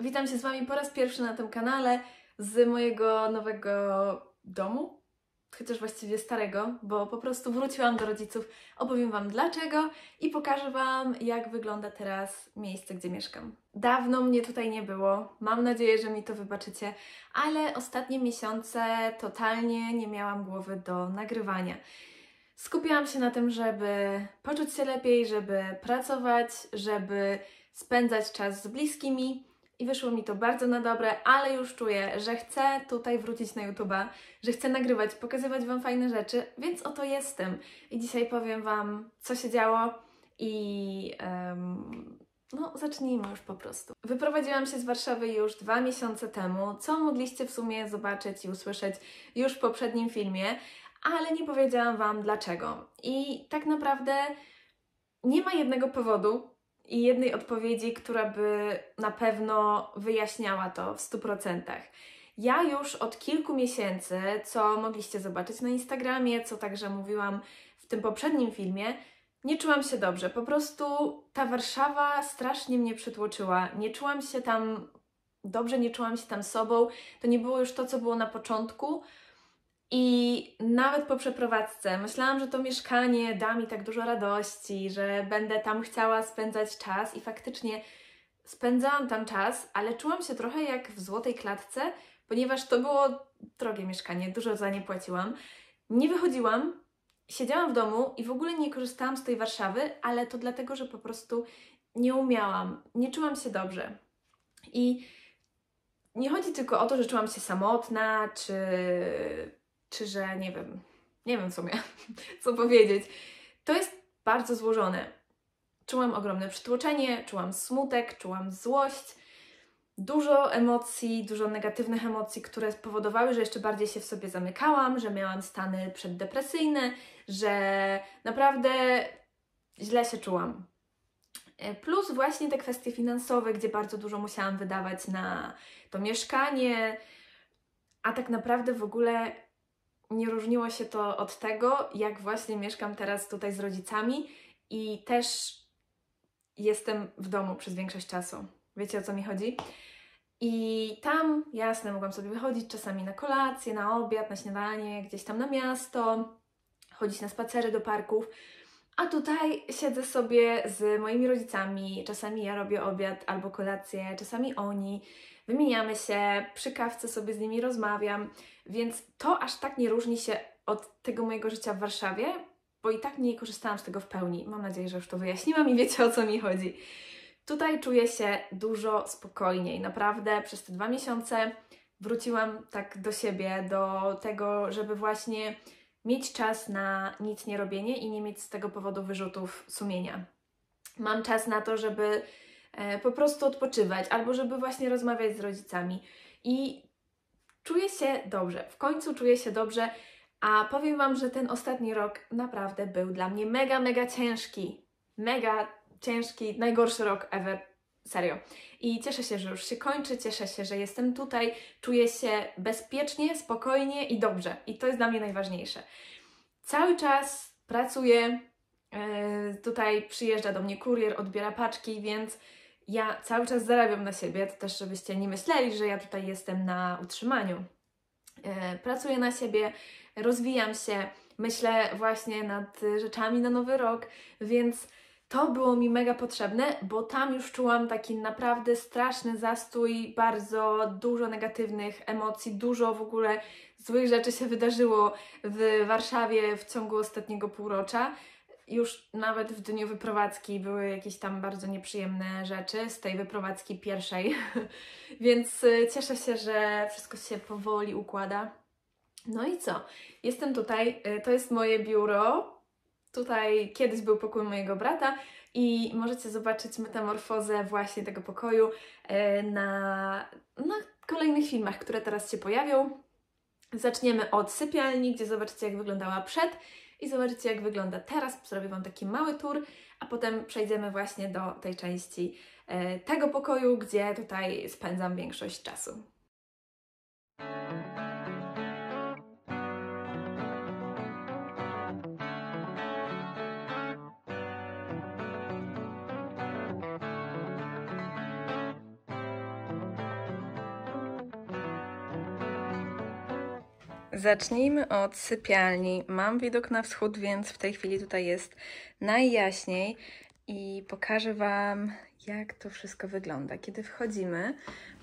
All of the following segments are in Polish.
Witam się z Wami po raz pierwszy na tym kanale z mojego nowego domu, chociaż właściwie starego, bo po prostu wróciłam do rodziców, opowiem Wam dlaczego i pokażę Wam, jak wygląda teraz miejsce, gdzie mieszkam. Dawno mnie tutaj nie było, mam nadzieję, że mi to wybaczycie, ale ostatnie miesiące totalnie nie miałam głowy do nagrywania. Skupiałam się na tym, żeby poczuć się lepiej, żeby pracować, żeby spędzać czas z bliskimi i wyszło mi to bardzo na dobre, ale już czuję, że chcę tutaj wrócić na YouTube'a, że chcę nagrywać, pokazywać Wam fajne rzeczy, więc oto jestem. I dzisiaj powiem Wam, co się działo i um, no, zacznijmy już po prostu. Wyprowadziłam się z Warszawy już dwa miesiące temu, co mogliście w sumie zobaczyć i usłyszeć już w poprzednim filmie, ale nie powiedziałam Wam dlaczego. I tak naprawdę nie ma jednego powodu, i jednej odpowiedzi, która by na pewno wyjaśniała to w 100%. Ja już od kilku miesięcy, co mogliście zobaczyć na Instagramie, co także mówiłam w tym poprzednim filmie, nie czułam się dobrze. Po prostu ta Warszawa strasznie mnie przytłoczyła. Nie czułam się tam dobrze, nie czułam się tam sobą. To nie było już to, co było na początku. I nawet po przeprowadzce myślałam, że to mieszkanie da mi tak dużo radości, że będę tam chciała spędzać czas i faktycznie spędzałam tam czas, ale czułam się trochę jak w złotej klatce, ponieważ to było drogie mieszkanie, dużo za nie płaciłam. Nie wychodziłam, siedziałam w domu i w ogóle nie korzystałam z tej Warszawy, ale to dlatego, że po prostu nie umiałam, nie czułam się dobrze. I nie chodzi tylko o to, że czułam się samotna, czy czy że nie wiem, nie wiem w sumie, co powiedzieć. To jest bardzo złożone. Czułam ogromne przytłoczenie, czułam smutek, czułam złość, dużo emocji, dużo negatywnych emocji, które spowodowały, że jeszcze bardziej się w sobie zamykałam, że miałam stany przeddepresyjne, że naprawdę źle się czułam. E, plus właśnie te kwestie finansowe, gdzie bardzo dużo musiałam wydawać na to mieszkanie, a tak naprawdę w ogóle nie różniło się to od tego, jak właśnie mieszkam teraz tutaj z rodzicami i też jestem w domu przez większość czasu. Wiecie o co mi chodzi? I tam, jasne, mogłam sobie wychodzić czasami na kolację, na obiad, na śniadanie, gdzieś tam na miasto, chodzić na spacery do parków. A tutaj siedzę sobie z moimi rodzicami, czasami ja robię obiad albo kolację, czasami oni wymieniamy się, przy kawce sobie z nimi rozmawiam, więc to aż tak nie różni się od tego mojego życia w Warszawie, bo i tak nie korzystałam z tego w pełni. Mam nadzieję, że już to wyjaśniłam i wiecie o co mi chodzi. Tutaj czuję się dużo spokojniej. Naprawdę przez te dwa miesiące wróciłam tak do siebie, do tego, żeby właśnie mieć czas na nic nie robienie i nie mieć z tego powodu wyrzutów sumienia. Mam czas na to, żeby E, po prostu odpoczywać, albo żeby właśnie rozmawiać z rodzicami. I czuję się dobrze, w końcu czuję się dobrze, a powiem Wam, że ten ostatni rok naprawdę był dla mnie mega, mega ciężki. Mega ciężki, najgorszy rok ever. Serio. I cieszę się, że już się kończy, cieszę się, że jestem tutaj, czuję się bezpiecznie, spokojnie i dobrze. I to jest dla mnie najważniejsze. Cały czas pracuję, e, tutaj przyjeżdża do mnie kurier, odbiera paczki, więc ja cały czas zarabiam na siebie, to też żebyście nie myśleli, że ja tutaj jestem na utrzymaniu. E, pracuję na siebie, rozwijam się, myślę właśnie nad rzeczami na nowy rok, więc to było mi mega potrzebne, bo tam już czułam taki naprawdę straszny zastój, bardzo dużo negatywnych emocji, dużo w ogóle złych rzeczy się wydarzyło w Warszawie w ciągu ostatniego półrocza. Już nawet w dniu wyprowadzki były jakieś tam bardzo nieprzyjemne rzeczy z tej wyprowadzki pierwszej, więc y, cieszę się, że wszystko się powoli układa. No i co? Jestem tutaj, y, to jest moje biuro. Tutaj kiedyś był pokój mojego brata i możecie zobaczyć metamorfozę właśnie tego pokoju y, na, na kolejnych filmach, które teraz się pojawią. Zaczniemy od sypialni, gdzie zobaczycie, jak wyglądała przed i zobaczycie, jak wygląda teraz. Zrobię Wam taki mały tour, a potem przejdziemy właśnie do tej części e, tego pokoju, gdzie tutaj spędzam większość czasu. Zacznijmy od sypialni. Mam widok na wschód, więc w tej chwili tutaj jest najjaśniej i pokażę Wam, jak to wszystko wygląda. Kiedy wchodzimy,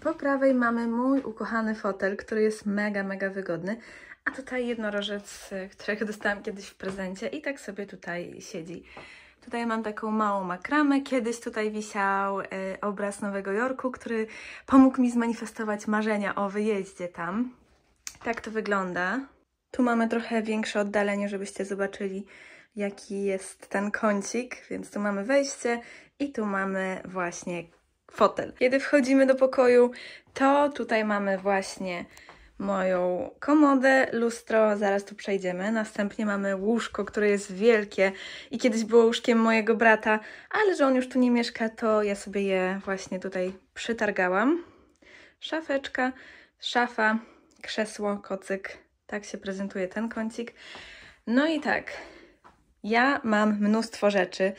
po prawej mamy mój ukochany fotel, który jest mega, mega wygodny, a tutaj jednorożec, którego dostałam kiedyś w prezencie i tak sobie tutaj siedzi. Tutaj mam taką małą makramę. Kiedyś tutaj wisiał e, obraz Nowego Jorku, który pomógł mi zmanifestować marzenia o wyjeździe tam. Tak to wygląda. Tu mamy trochę większe oddalenie, żebyście zobaczyli, jaki jest ten kącik, więc tu mamy wejście i tu mamy właśnie fotel. Kiedy wchodzimy do pokoju, to tutaj mamy właśnie moją komodę, lustro, zaraz tu przejdziemy. Następnie mamy łóżko, które jest wielkie i kiedyś było łóżkiem mojego brata, ale że on już tu nie mieszka, to ja sobie je właśnie tutaj przytargałam. Szafeczka, szafa, krzesło, kocyk. Tak się prezentuje ten kącik. No i tak, ja mam mnóstwo rzeczy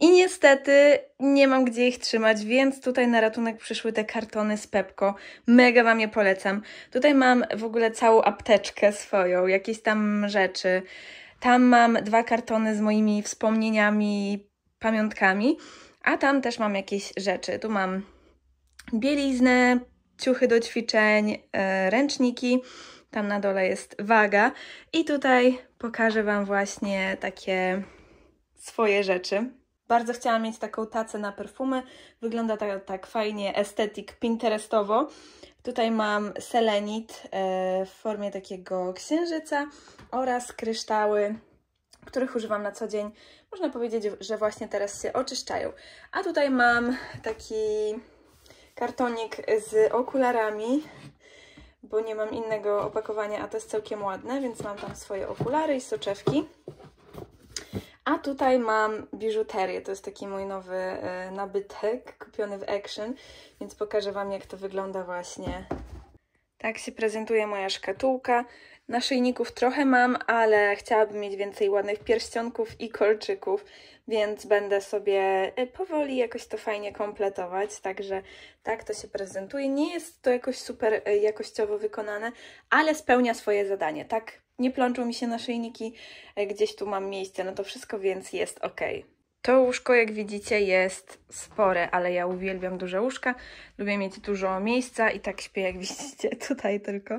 i niestety nie mam gdzie ich trzymać, więc tutaj na ratunek przyszły te kartony z Pepko. Mega Wam je polecam. Tutaj mam w ogóle całą apteczkę swoją, jakieś tam rzeczy. Tam mam dwa kartony z moimi wspomnieniami, pamiątkami, a tam też mam jakieś rzeczy. Tu mam bieliznę, ciuchy do ćwiczeń, e, ręczniki. Tam na dole jest waga. I tutaj pokażę Wam właśnie takie swoje rzeczy. Bardzo chciałam mieć taką tacę na perfumy. Wygląda tak, tak fajnie, estetyk, pinterestowo. Tutaj mam selenit e, w formie takiego księżyca oraz kryształy, których używam na co dzień. Można powiedzieć, że właśnie teraz się oczyszczają. A tutaj mam taki kartonik z okularami, bo nie mam innego opakowania, a to jest całkiem ładne, więc mam tam swoje okulary i soczewki. A tutaj mam biżuterię, to jest taki mój nowy e, nabytek kupiony w Action, więc pokażę Wam jak to wygląda właśnie. Tak się prezentuje moja szkatułka. Naszyjników trochę mam, ale chciałabym mieć więcej ładnych pierścionków i kolczyków, więc będę sobie e, powoli jakoś to fajnie kompletować, także tak to się prezentuje. Nie jest to jakoś super e, jakościowo wykonane, ale spełnia swoje zadanie, tak? Nie plączą mi się naszyjniki, e, gdzieś tu mam miejsce na no to wszystko, więc jest ok. To łóżko, jak widzicie, jest spore, ale ja uwielbiam duże łóżka. Lubię mieć dużo miejsca i tak śpię, jak widzicie, tutaj tylko.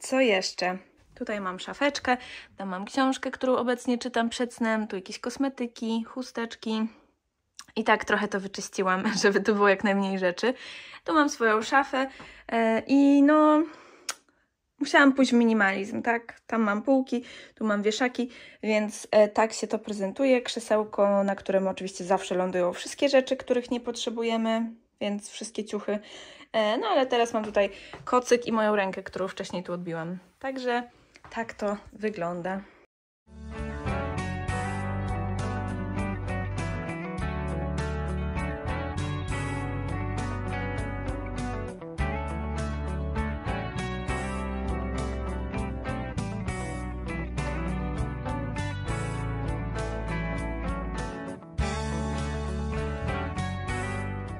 Co jeszcze? Tutaj mam szafeczkę, tam mam książkę, którą obecnie czytam przed snem, tu jakieś kosmetyki, chusteczki. I tak trochę to wyczyściłam, żeby tu było jak najmniej rzeczy. Tu mam swoją szafę e, i no musiałam pójść w minimalizm, tak? Tam mam półki, tu mam wieszaki, więc e, tak się to prezentuje. Krzesełko, na którym oczywiście zawsze lądują wszystkie rzeczy, których nie potrzebujemy, więc wszystkie ciuchy. E, no ale teraz mam tutaj kocyk i moją rękę, którą wcześniej tu odbiłam. Także tak to wygląda.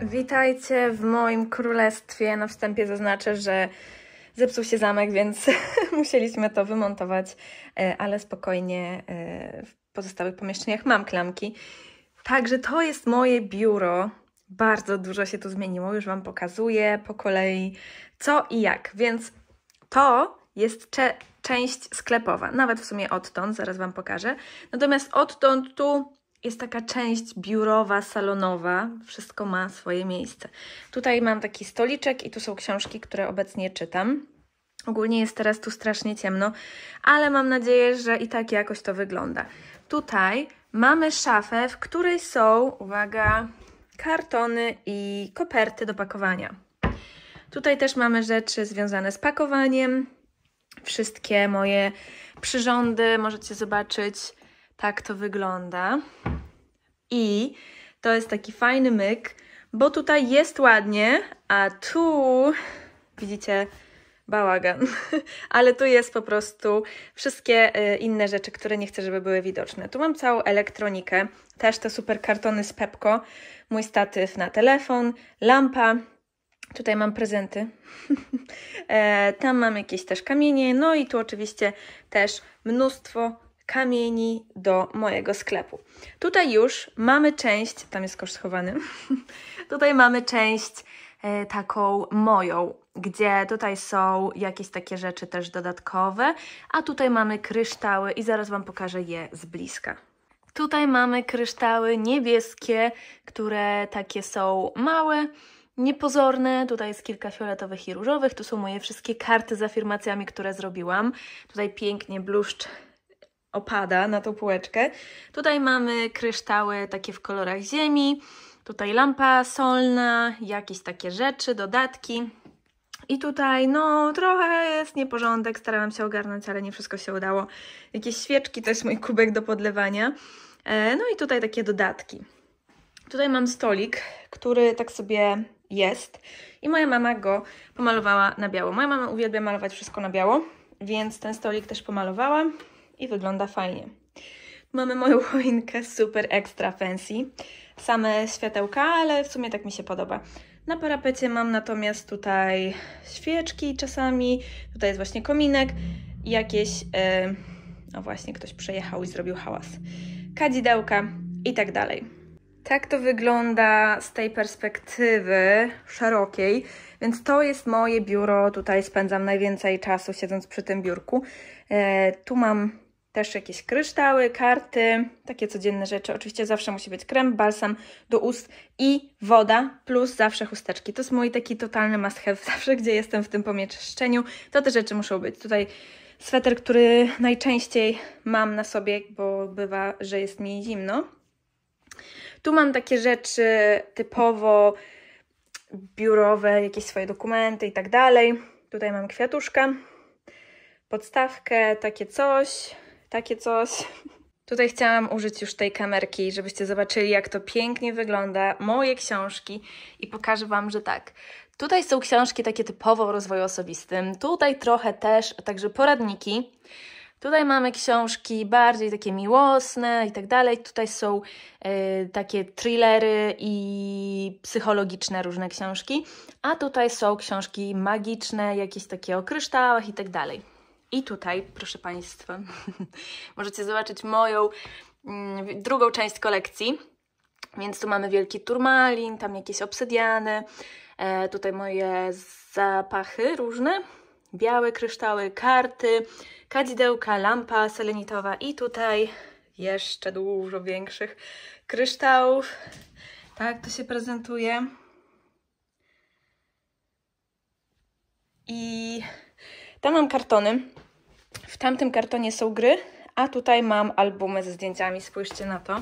Witajcie w moim królestwie. Na wstępie zaznaczę, że zepsuł się zamek, więc musieliśmy to wymontować, e, ale spokojnie e, w pozostałych pomieszczeniach mam klamki. Także to jest moje biuro. Bardzo dużo się tu zmieniło, już Wam pokazuję po kolei co i jak. Więc to jest część sklepowa, nawet w sumie odtąd, zaraz Wam pokażę. Natomiast odtąd tu jest taka część biurowa, salonowa, wszystko ma swoje miejsce. Tutaj mam taki stoliczek i tu są książki, które obecnie czytam. Ogólnie jest teraz tu strasznie ciemno, ale mam nadzieję, że i tak jakoś to wygląda. Tutaj mamy szafę, w której są, uwaga, kartony i koperty do pakowania. Tutaj też mamy rzeczy związane z pakowaniem. Wszystkie moje przyrządy możecie zobaczyć tak to wygląda. I to jest taki fajny myk, bo tutaj jest ładnie, a tu widzicie bałagan. Ale tu jest po prostu wszystkie e, inne rzeczy, które nie chcę, żeby były widoczne. Tu mam całą elektronikę, też te super kartony z Pepko, mój statyw na telefon, lampa. Tutaj mam prezenty. E, tam mam jakieś też kamienie, no i tu oczywiście też mnóstwo kamieni do mojego sklepu. Tutaj już mamy część, tam jest kosz schowany, tutaj mamy część e, taką moją, gdzie tutaj są jakieś takie rzeczy też dodatkowe, a tutaj mamy kryształy i zaraz Wam pokażę je z bliska. Tutaj mamy kryształy niebieskie, które takie są małe, niepozorne. Tutaj jest kilka fioletowych i różowych. Tu są moje wszystkie karty z afirmacjami, które zrobiłam. Tutaj pięknie bluszcz opada na tą półeczkę. Tutaj mamy kryształy takie w kolorach ziemi, tutaj lampa solna, jakieś takie rzeczy, dodatki. I tutaj, no, trochę jest nieporządek, starałam się ogarnąć, ale nie wszystko się udało. Jakieś świeczki, to jest mój kubek do podlewania. E, no i tutaj takie dodatki. Tutaj mam stolik, który tak sobie jest i moja mama go pomalowała na biało. Moja mama uwielbia malować wszystko na biało, więc ten stolik też pomalowała i wygląda fajnie. Mamy moją choinkę super extra fancy. Same światełka, ale w sumie tak mi się podoba. Na parapecie mam natomiast tutaj świeczki czasami, tutaj jest właśnie kominek, jakieś, yy, no właśnie ktoś przejechał i zrobił hałas, kadzidełka i tak dalej. Tak to wygląda z tej perspektywy szerokiej, więc to jest moje biuro, tutaj spędzam najwięcej czasu siedząc przy tym biurku. E, tu mam też jakieś kryształy, karty, takie codzienne rzeczy. Oczywiście zawsze musi być krem, balsam do ust i woda, plus zawsze chusteczki. To jest mój taki totalny must have. Zawsze, gdzie jestem w tym pomieszczeniu, to te rzeczy muszą być. Tutaj sweter, który najczęściej mam na sobie, bo bywa, że jest mi zimno. Tu mam takie rzeczy typowo biurowe, jakieś swoje dokumenty i tak dalej. Tutaj mam kwiatuszka, podstawkę, takie coś, takie coś. Tutaj chciałam użyć już tej kamerki, żebyście zobaczyli, jak to pięknie wygląda, moje książki i pokażę Wam, że tak. Tutaj są książki takie typowo o rozwoju osobistym, tutaj trochę też, także poradniki. Tutaj mamy książki bardziej takie miłosne i tak dalej. Tutaj są y, takie thrillery i psychologiczne różne książki, a tutaj są książki magiczne, jakieś takie o kryształach i tak dalej. I tutaj, proszę Państwa, możecie zobaczyć moją mm, drugą część kolekcji. Więc tu mamy wielki turmalin, tam jakieś obsydiany, e, tutaj moje zapachy różne, białe kryształy, karty, kadzidełka, lampa selenitowa i tutaj jeszcze dużo większych kryształów. Tak to się prezentuje. I tam mam kartony. W tamtym kartonie są gry, a tutaj mam albumy ze zdjęciami. Spójrzcie na to.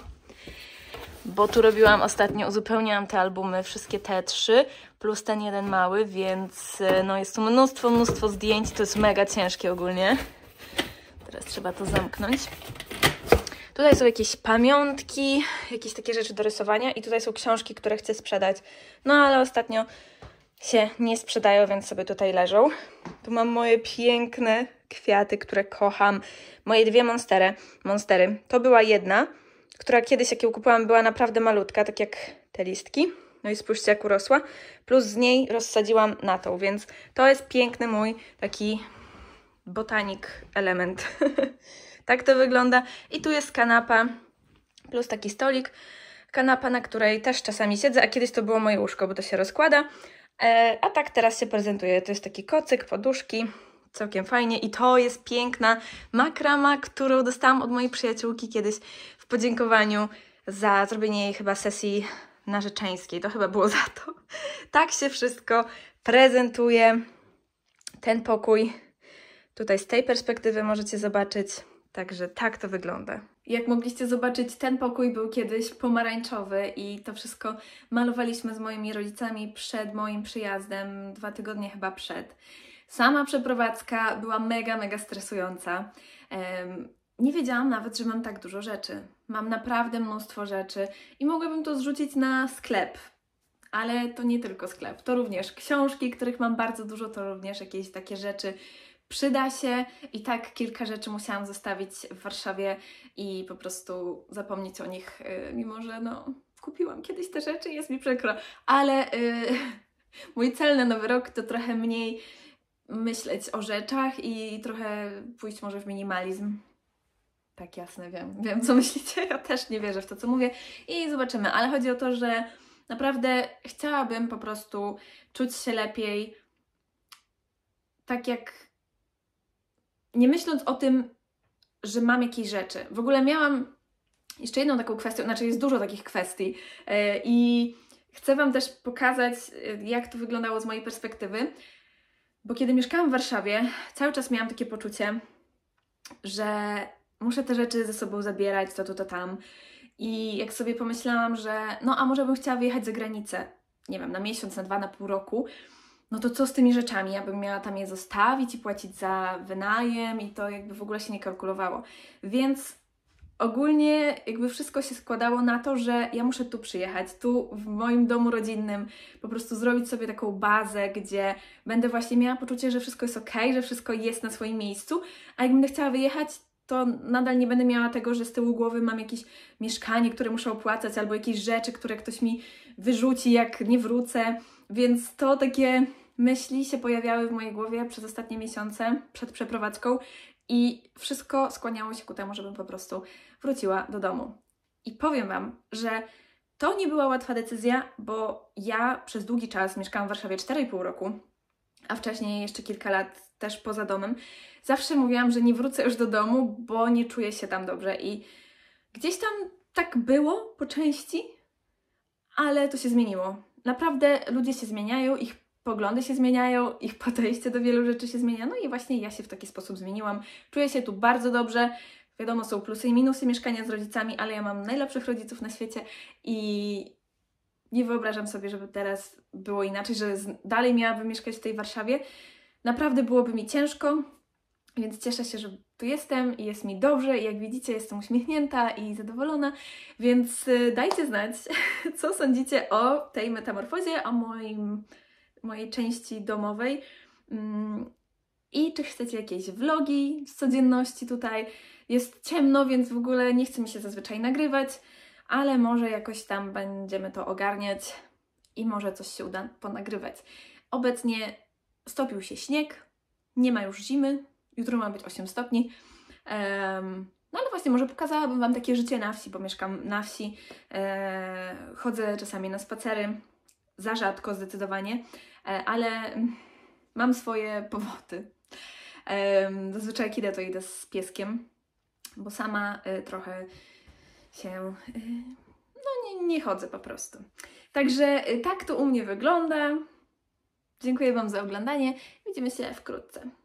Bo tu robiłam ostatnio, uzupełniałam te albumy, wszystkie te trzy, plus ten jeden mały, więc e, no jest tu mnóstwo, mnóstwo zdjęć. To jest mega ciężkie ogólnie. Teraz trzeba to zamknąć. Tutaj są jakieś pamiątki, jakieś takie rzeczy do rysowania i tutaj są książki, które chcę sprzedać. No ale ostatnio się nie sprzedają, więc sobie tutaj leżą. Tu mam moje piękne kwiaty, które kocham. Moje dwie monstery. monstery. To była jedna, która kiedyś, jak ją kupiłam, była naprawdę malutka, tak jak te listki. No i spójrzcie, jak urosła. Plus z niej rozsadziłam na tą, więc to jest piękny mój taki botanik element. tak to wygląda. I tu jest kanapa, plus taki stolik. Kanapa, na której też czasami siedzę, a kiedyś to było moje łóżko, bo to się rozkłada. E, a tak teraz się prezentuje. To jest taki kocyk, poduszki, całkiem fajnie. I to jest piękna makrama, którą dostałam od mojej przyjaciółki kiedyś w podziękowaniu za zrobienie jej chyba sesji narzeczeńskiej. To chyba było za to. Tak się wszystko prezentuje. Ten pokój tutaj z tej perspektywy możecie zobaczyć. Także tak to wygląda. Jak mogliście zobaczyć, ten pokój był kiedyś pomarańczowy i to wszystko malowaliśmy z moimi rodzicami przed moim przyjazdem, dwa tygodnie chyba przed. Sama przeprowadzka była mega, mega stresująca. Nie wiedziałam nawet, że mam tak dużo rzeczy. Mam naprawdę mnóstwo rzeczy i mogłabym to zrzucić na sklep. Ale to nie tylko sklep, to również książki, których mam bardzo dużo, to również jakieś takie rzeczy, przyda się. I tak kilka rzeczy musiałam zostawić w Warszawie i po prostu zapomnieć o nich, y, mimo że no, kupiłam kiedyś te rzeczy i jest mi przykro. Ale yy, mój cel na nowy rok to trochę mniej myśleć o rzeczach i trochę pójść może w minimalizm. Tak, jasne, wiem. Wiem, co myślicie. Ja też nie wierzę w to, co mówię. I zobaczymy. Ale chodzi o to, że naprawdę chciałabym po prostu czuć się lepiej. Tak jak nie myśląc o tym, że mam jakieś rzeczy. W ogóle miałam jeszcze jedną taką kwestię, znaczy jest dużo takich kwestii e, i chcę Wam też pokazać, e, jak to wyglądało z mojej perspektywy, bo kiedy mieszkałam w Warszawie, cały czas miałam takie poczucie, że muszę te rzeczy ze sobą zabierać, to, to, to tam. I jak sobie pomyślałam, że no, a może bym chciała wyjechać za granicę, nie wiem, na miesiąc, na dwa, na pół roku, no to co z tymi rzeczami? Ja bym miała tam je zostawić i płacić za wynajem, i to jakby w ogóle się nie kalkulowało. Więc ogólnie jakby wszystko się składało na to, że ja muszę tu przyjechać, tu w moim domu rodzinnym, po prostu zrobić sobie taką bazę, gdzie będę właśnie miała poczucie, że wszystko jest ok, że wszystko jest na swoim miejscu, a jak będę chciała wyjechać, to nadal nie będę miała tego, że z tyłu głowy mam jakieś mieszkanie, które muszę opłacać, albo jakieś rzeczy, które ktoś mi wyrzuci, jak nie wrócę. Więc to takie myśli się pojawiały w mojej głowie przez ostatnie miesiące przed przeprowadzką i wszystko skłaniało się ku temu, żebym po prostu wróciła do domu. I powiem Wam, że to nie była łatwa decyzja, bo ja przez długi czas mieszkałam w Warszawie 4,5 roku, a wcześniej jeszcze kilka lat też poza domem. Zawsze mówiłam, że nie wrócę już do domu, bo nie czuję się tam dobrze i gdzieś tam tak było po części, ale to się zmieniło. Naprawdę ludzie się zmieniają, ich poglądy się zmieniają, ich podejście do wielu rzeczy się zmienia, no i właśnie ja się w taki sposób zmieniłam. Czuję się tu bardzo dobrze. Wiadomo, są plusy i minusy mieszkania z rodzicami, ale ja mam najlepszych rodziców na świecie i nie wyobrażam sobie, żeby teraz było inaczej, że dalej miałabym mieszkać w tej Warszawie. Naprawdę byłoby mi ciężko, więc cieszę się, że tu jestem i jest mi dobrze. I jak widzicie, jestem uśmiechnięta i zadowolona, więc y, dajcie znać, co sądzicie o tej metamorfozie, o moim mojej części domowej. Mm, I czy chcecie jakieś vlogi z codzienności tutaj? Jest ciemno, więc w ogóle nie chce mi się zazwyczaj nagrywać, ale może jakoś tam będziemy to ogarniać i może coś się uda ponagrywać. Obecnie stopił się śnieg, nie ma już zimy, jutro ma być 8 stopni. Um, no ale właśnie, może pokazałabym Wam takie życie na wsi, bo mieszkam na wsi, e, chodzę czasami na spacery, za rzadko zdecydowanie, E, ale mam swoje powody. Zazwyczaj kiedy to idę z pieskiem, bo sama e, trochę się e, no nie, nie chodzę po prostu. Także tak to u mnie wygląda. Dziękuję Wam za oglądanie. Widzimy się wkrótce.